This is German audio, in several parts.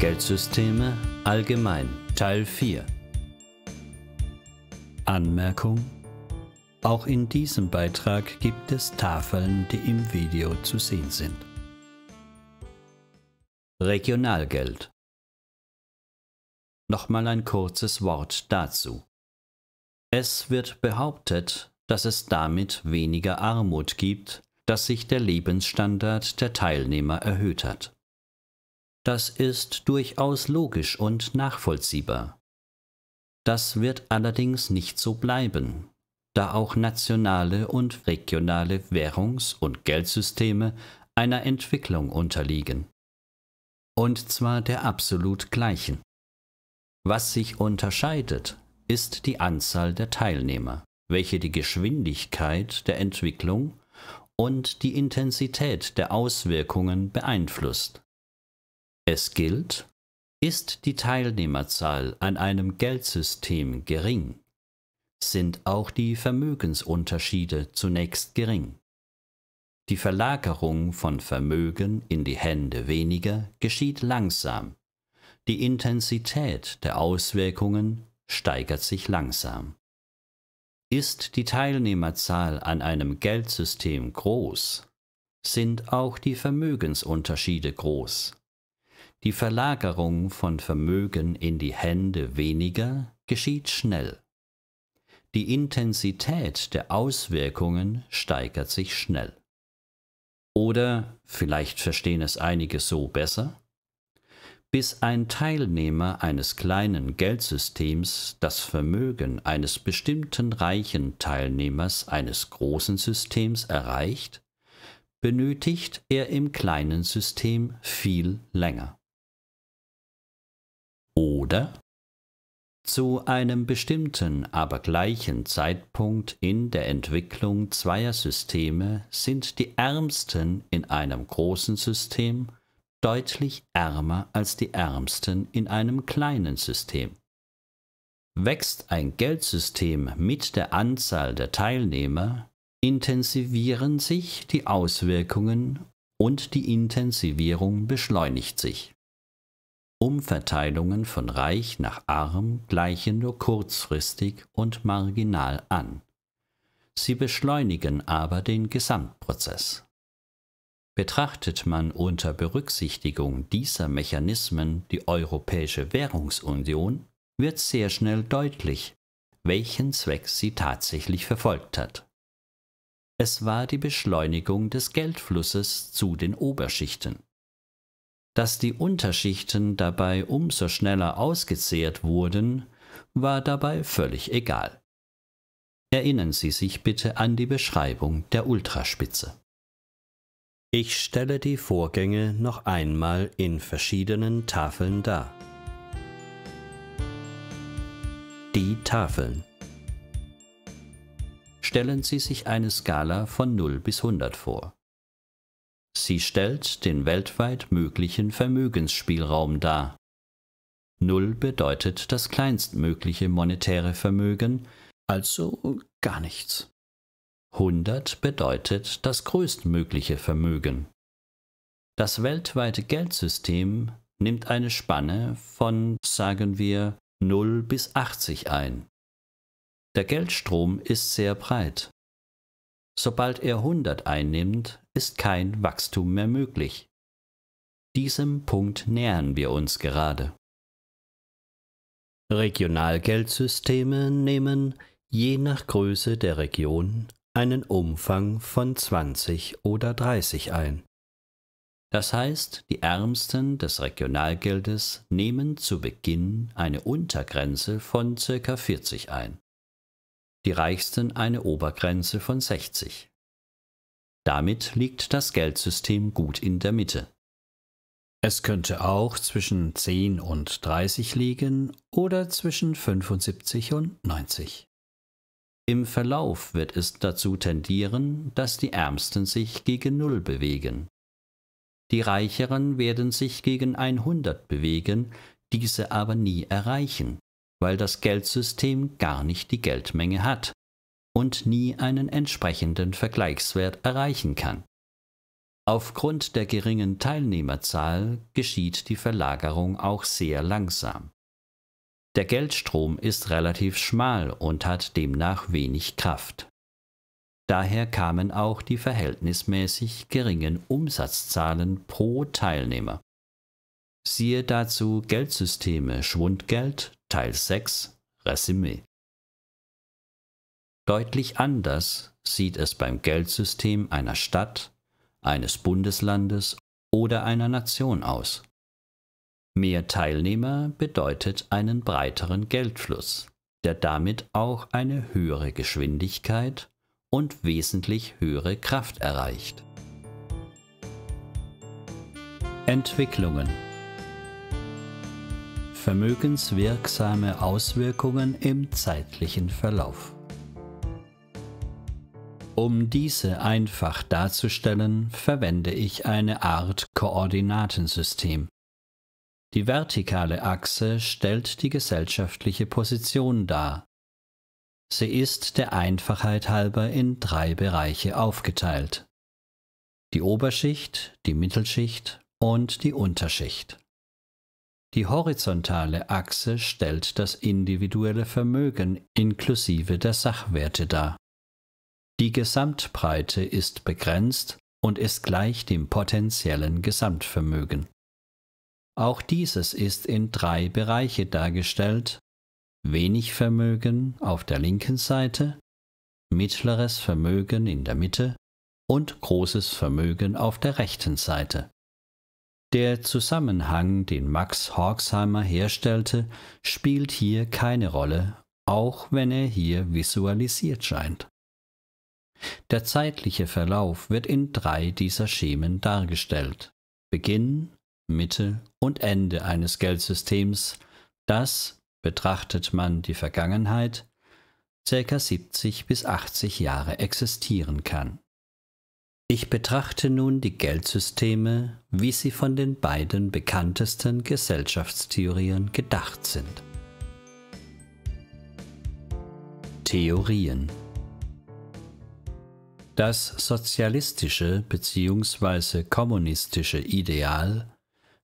Geldsysteme allgemein Teil 4 Anmerkung Auch in diesem Beitrag gibt es Tafeln, die im Video zu sehen sind. Regionalgeld Nochmal ein kurzes Wort dazu. Es wird behauptet, dass es damit weniger Armut gibt, dass sich der Lebensstandard der Teilnehmer erhöht hat. Das ist durchaus logisch und nachvollziehbar. Das wird allerdings nicht so bleiben, da auch nationale und regionale Währungs- und Geldsysteme einer Entwicklung unterliegen. Und zwar der absolut gleichen. Was sich unterscheidet, ist die Anzahl der Teilnehmer, welche die Geschwindigkeit der Entwicklung und die Intensität der Auswirkungen beeinflusst. Es gilt, ist die Teilnehmerzahl an einem Geldsystem gering, sind auch die Vermögensunterschiede zunächst gering. Die Verlagerung von Vermögen in die Hände weniger geschieht langsam. Die Intensität der Auswirkungen steigert sich langsam. Ist die Teilnehmerzahl an einem Geldsystem groß, sind auch die Vermögensunterschiede groß. Die Verlagerung von Vermögen in die Hände weniger geschieht schnell. Die Intensität der Auswirkungen steigert sich schnell. Oder, vielleicht verstehen es einige so besser, bis ein Teilnehmer eines kleinen Geldsystems das Vermögen eines bestimmten reichen Teilnehmers eines großen Systems erreicht, benötigt er im kleinen System viel länger oder zu einem bestimmten, aber gleichen Zeitpunkt in der Entwicklung zweier Systeme sind die Ärmsten in einem großen System deutlich ärmer als die Ärmsten in einem kleinen System. Wächst ein Geldsystem mit der Anzahl der Teilnehmer, intensivieren sich die Auswirkungen und die Intensivierung beschleunigt sich. Umverteilungen von reich nach arm gleichen nur kurzfristig und marginal an. Sie beschleunigen aber den Gesamtprozess. Betrachtet man unter Berücksichtigung dieser Mechanismen die Europäische Währungsunion, wird sehr schnell deutlich, welchen Zweck sie tatsächlich verfolgt hat. Es war die Beschleunigung des Geldflusses zu den Oberschichten. Dass die Unterschichten dabei umso schneller ausgezehrt wurden, war dabei völlig egal. Erinnern Sie sich bitte an die Beschreibung der Ultraspitze. Ich stelle die Vorgänge noch einmal in verschiedenen Tafeln dar. Die Tafeln. Stellen Sie sich eine Skala von 0 bis 100 vor. Sie stellt den weltweit möglichen Vermögensspielraum dar. Null bedeutet das kleinstmögliche monetäre Vermögen, also gar nichts. 100 bedeutet das größtmögliche Vermögen. Das weltweite Geldsystem nimmt eine Spanne von, sagen wir, 0 bis 80 ein. Der Geldstrom ist sehr breit. Sobald er 100 einnimmt, ist kein Wachstum mehr möglich. Diesem Punkt nähern wir uns gerade. Regionalgeldsysteme nehmen, je nach Größe der Region, einen Umfang von 20 oder 30 ein. Das heißt, die Ärmsten des Regionalgeldes nehmen zu Beginn eine Untergrenze von ca. 40 ein die Reichsten eine Obergrenze von 60. Damit liegt das Geldsystem gut in der Mitte. Es könnte auch zwischen 10 und 30 liegen oder zwischen 75 und 90. Im Verlauf wird es dazu tendieren, dass die Ärmsten sich gegen 0 bewegen. Die Reicheren werden sich gegen 100 bewegen, diese aber nie erreichen weil das Geldsystem gar nicht die Geldmenge hat und nie einen entsprechenden Vergleichswert erreichen kann. Aufgrund der geringen Teilnehmerzahl geschieht die Verlagerung auch sehr langsam. Der Geldstrom ist relativ schmal und hat demnach wenig Kraft. Daher kamen auch die verhältnismäßig geringen Umsatzzahlen pro Teilnehmer. Siehe dazu Geldsysteme, Schwundgeld, Teil 6, Resümee. Deutlich anders sieht es beim Geldsystem einer Stadt, eines Bundeslandes oder einer Nation aus. Mehr Teilnehmer bedeutet einen breiteren Geldfluss, der damit auch eine höhere Geschwindigkeit und wesentlich höhere Kraft erreicht. Entwicklungen vermögenswirksame Auswirkungen im zeitlichen Verlauf. Um diese einfach darzustellen, verwende ich eine Art Koordinatensystem. Die vertikale Achse stellt die gesellschaftliche Position dar. Sie ist der Einfachheit halber in drei Bereiche aufgeteilt. Die Oberschicht, die Mittelschicht und die Unterschicht. Die horizontale Achse stellt das individuelle Vermögen inklusive der Sachwerte dar. Die Gesamtbreite ist begrenzt und ist gleich dem potenziellen Gesamtvermögen. Auch dieses ist in drei Bereiche dargestellt. Wenig Vermögen auf der linken Seite, mittleres Vermögen in der Mitte und großes Vermögen auf der rechten Seite. Der Zusammenhang, den Max Horkheimer herstellte, spielt hier keine Rolle, auch wenn er hier visualisiert scheint. Der zeitliche Verlauf wird in drei dieser Schemen dargestellt. Beginn, Mitte und Ende eines Geldsystems, das, betrachtet man die Vergangenheit, ca. 70 bis 80 Jahre existieren kann. Ich betrachte nun die Geldsysteme, wie sie von den beiden bekanntesten Gesellschaftstheorien gedacht sind. Theorien Das sozialistische bzw. kommunistische Ideal,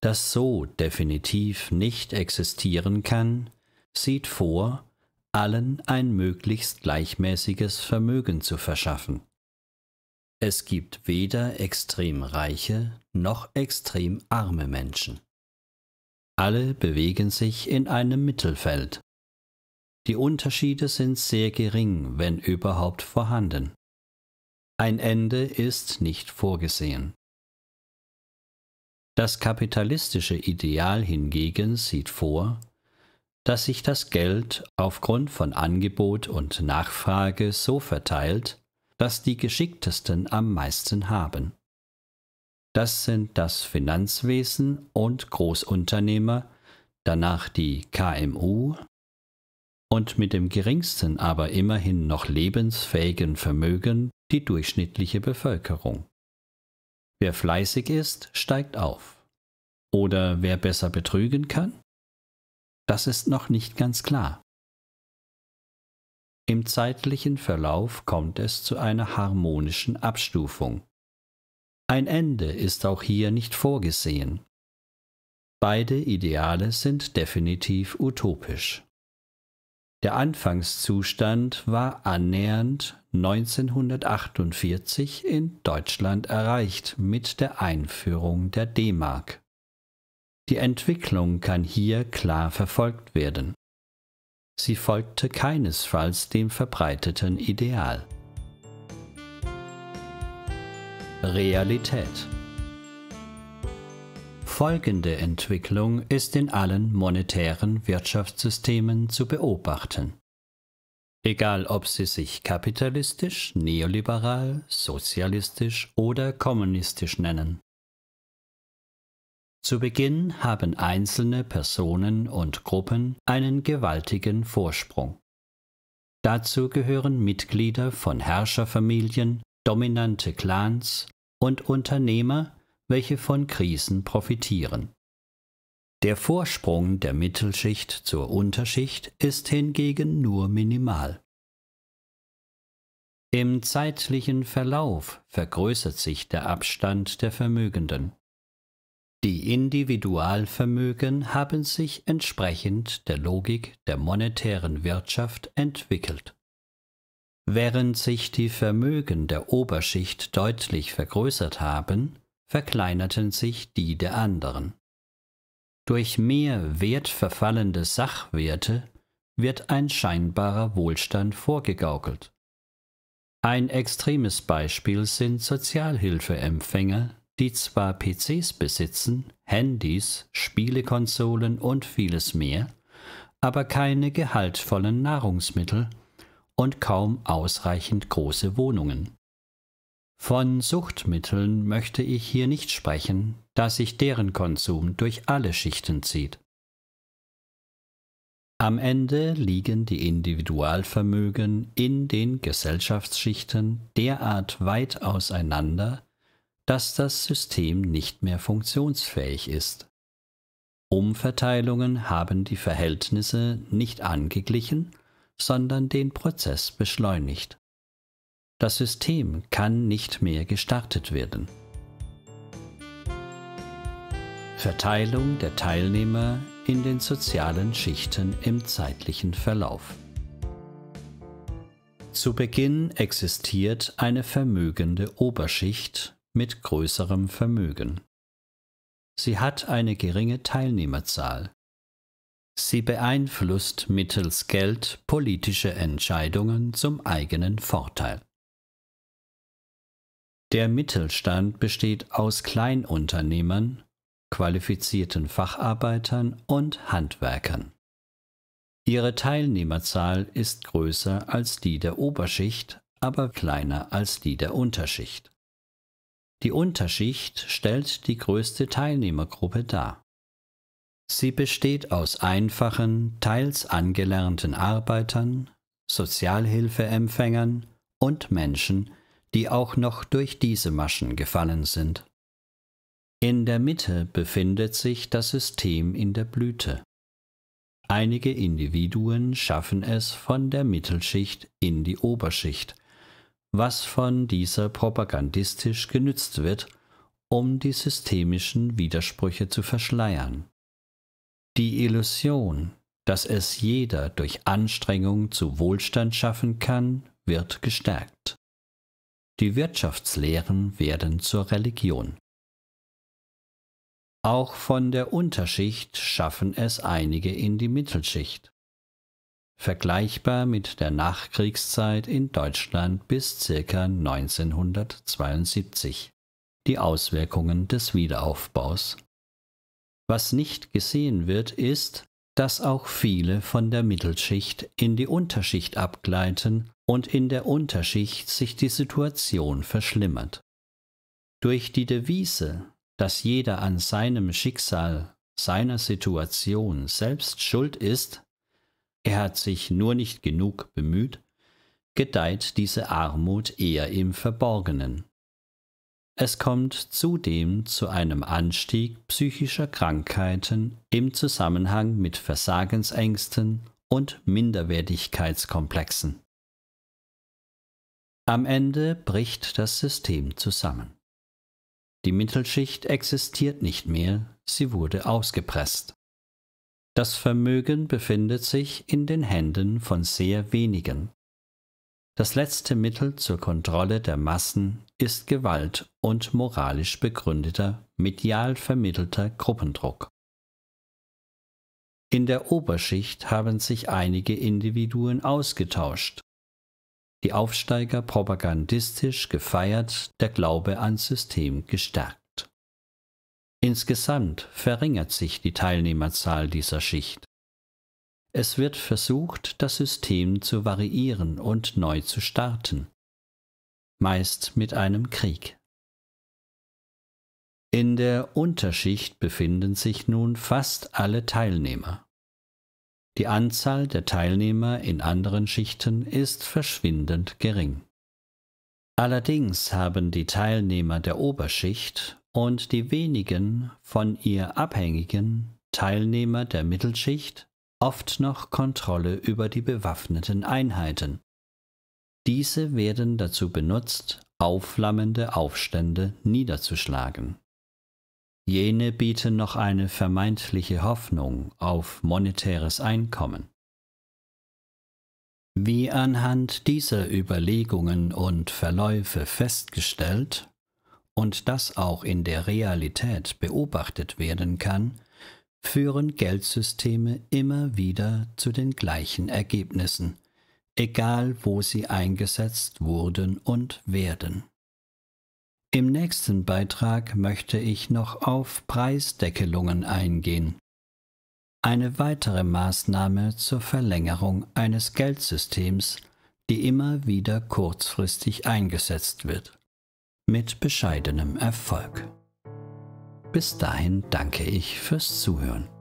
das so definitiv nicht existieren kann, sieht vor, allen ein möglichst gleichmäßiges Vermögen zu verschaffen es gibt weder extrem reiche noch extrem arme Menschen. Alle bewegen sich in einem Mittelfeld. Die Unterschiede sind sehr gering, wenn überhaupt vorhanden. Ein Ende ist nicht vorgesehen. Das kapitalistische Ideal hingegen sieht vor, dass sich das Geld aufgrund von Angebot und Nachfrage so verteilt, das die Geschicktesten am meisten haben. Das sind das Finanzwesen und Großunternehmer, danach die KMU und mit dem geringsten, aber immerhin noch lebensfähigen Vermögen die durchschnittliche Bevölkerung. Wer fleißig ist, steigt auf. Oder wer besser betrügen kann? Das ist noch nicht ganz klar. Im zeitlichen Verlauf kommt es zu einer harmonischen Abstufung. Ein Ende ist auch hier nicht vorgesehen. Beide Ideale sind definitiv utopisch. Der Anfangszustand war annähernd 1948 in Deutschland erreicht mit der Einführung der D-Mark. Die Entwicklung kann hier klar verfolgt werden sie folgte keinesfalls dem verbreiteten Ideal. Realität Folgende Entwicklung ist in allen monetären Wirtschaftssystemen zu beobachten. Egal ob sie sich kapitalistisch, neoliberal, sozialistisch oder kommunistisch nennen. Zu Beginn haben einzelne Personen und Gruppen einen gewaltigen Vorsprung. Dazu gehören Mitglieder von Herrscherfamilien, dominante Clans und Unternehmer, welche von Krisen profitieren. Der Vorsprung der Mittelschicht zur Unterschicht ist hingegen nur minimal. Im zeitlichen Verlauf vergrößert sich der Abstand der Vermögenden. Die Individualvermögen haben sich entsprechend der Logik der monetären Wirtschaft entwickelt. Während sich die Vermögen der Oberschicht deutlich vergrößert haben, verkleinerten sich die der anderen. Durch mehr wertverfallende Sachwerte wird ein scheinbarer Wohlstand vorgegaukelt. Ein extremes Beispiel sind Sozialhilfeempfänger, die zwar PCs besitzen, Handys, Spielekonsolen und vieles mehr, aber keine gehaltvollen Nahrungsmittel und kaum ausreichend große Wohnungen. Von Suchtmitteln möchte ich hier nicht sprechen, da sich deren Konsum durch alle Schichten zieht. Am Ende liegen die Individualvermögen in den Gesellschaftsschichten derart weit auseinander, dass das System nicht mehr funktionsfähig ist. Umverteilungen haben die Verhältnisse nicht angeglichen, sondern den Prozess beschleunigt. Das System kann nicht mehr gestartet werden. Verteilung der Teilnehmer in den sozialen Schichten im zeitlichen Verlauf. Zu Beginn existiert eine vermögende Oberschicht mit größerem Vermögen. Sie hat eine geringe Teilnehmerzahl. Sie beeinflusst mittels Geld politische Entscheidungen zum eigenen Vorteil. Der Mittelstand besteht aus Kleinunternehmern, qualifizierten Facharbeitern und Handwerkern. Ihre Teilnehmerzahl ist größer als die der Oberschicht, aber kleiner als die der Unterschicht. Die Unterschicht stellt die größte Teilnehmergruppe dar. Sie besteht aus einfachen, teils angelernten Arbeitern, Sozialhilfeempfängern und Menschen, die auch noch durch diese Maschen gefallen sind. In der Mitte befindet sich das System in der Blüte. Einige Individuen schaffen es von der Mittelschicht in die Oberschicht – was von dieser propagandistisch genützt wird, um die systemischen Widersprüche zu verschleiern. Die Illusion, dass es jeder durch Anstrengung zu Wohlstand schaffen kann, wird gestärkt. Die Wirtschaftslehren werden zur Religion. Auch von der Unterschicht schaffen es einige in die Mittelschicht vergleichbar mit der Nachkriegszeit in Deutschland bis ca. 1972. Die Auswirkungen des Wiederaufbaus. Was nicht gesehen wird, ist, dass auch viele von der Mittelschicht in die Unterschicht abgleiten und in der Unterschicht sich die Situation verschlimmert. Durch die Devise, dass jeder an seinem Schicksal, seiner Situation selbst schuld ist, er hat sich nur nicht genug bemüht, gedeiht diese Armut eher im Verborgenen. Es kommt zudem zu einem Anstieg psychischer Krankheiten im Zusammenhang mit Versagensängsten und Minderwertigkeitskomplexen. Am Ende bricht das System zusammen. Die Mittelschicht existiert nicht mehr, sie wurde ausgepresst. Das Vermögen befindet sich in den Händen von sehr wenigen. Das letzte Mittel zur Kontrolle der Massen ist Gewalt und moralisch begründeter, medial vermittelter Gruppendruck. In der Oberschicht haben sich einige Individuen ausgetauscht. Die Aufsteiger propagandistisch gefeiert, der Glaube ans System gestärkt. Insgesamt verringert sich die Teilnehmerzahl dieser Schicht. Es wird versucht, das System zu variieren und neu zu starten, meist mit einem Krieg. In der Unterschicht befinden sich nun fast alle Teilnehmer. Die Anzahl der Teilnehmer in anderen Schichten ist verschwindend gering. Allerdings haben die Teilnehmer der Oberschicht und die wenigen von ihr abhängigen Teilnehmer der Mittelschicht oft noch Kontrolle über die bewaffneten Einheiten. Diese werden dazu benutzt, aufflammende Aufstände niederzuschlagen. Jene bieten noch eine vermeintliche Hoffnung auf monetäres Einkommen. Wie anhand dieser Überlegungen und Verläufe festgestellt, und das auch in der Realität beobachtet werden kann, führen Geldsysteme immer wieder zu den gleichen Ergebnissen, egal wo sie eingesetzt wurden und werden. Im nächsten Beitrag möchte ich noch auf Preisdeckelungen eingehen. Eine weitere Maßnahme zur Verlängerung eines Geldsystems, die immer wieder kurzfristig eingesetzt wird mit bescheidenem Erfolg. Bis dahin danke ich fürs Zuhören.